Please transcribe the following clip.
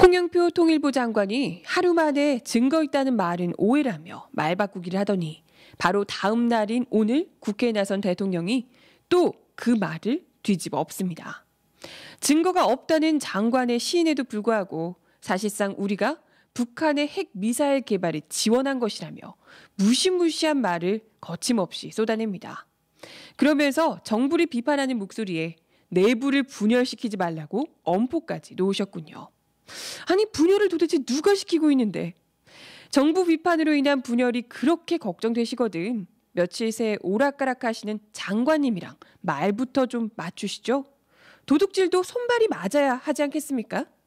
홍영표 통일부 장관이 하루 만에 증거 있다는 말은 오해라며 말 바꾸기를 하더니 바로 다음 날인 오늘 국회에 나선 대통령이 또 그 말을 뒤집어 엎습니다. 증거가 없다는 장관의 시인에도 불구하고 사실상 우리가 북한의 핵 미사일 개발을 지원한 것이라며 무시무시한 말을 거침없이 쏟아냅니다. 그러면서 정부를 비판하는 목소리에 내부를 분열시키지 말라고 엄포까지 놓으셨군요. 아니 분열을 도대체 누가 시키고 있는데? 정부 비판으로 인한 분열이 그렇게 걱정되시거든. 며칠 새 오락가락 하시는 장관님이랑 말부터 좀 맞추시죠. 도둑질도 손발이 맞아야 하지 않겠습니까?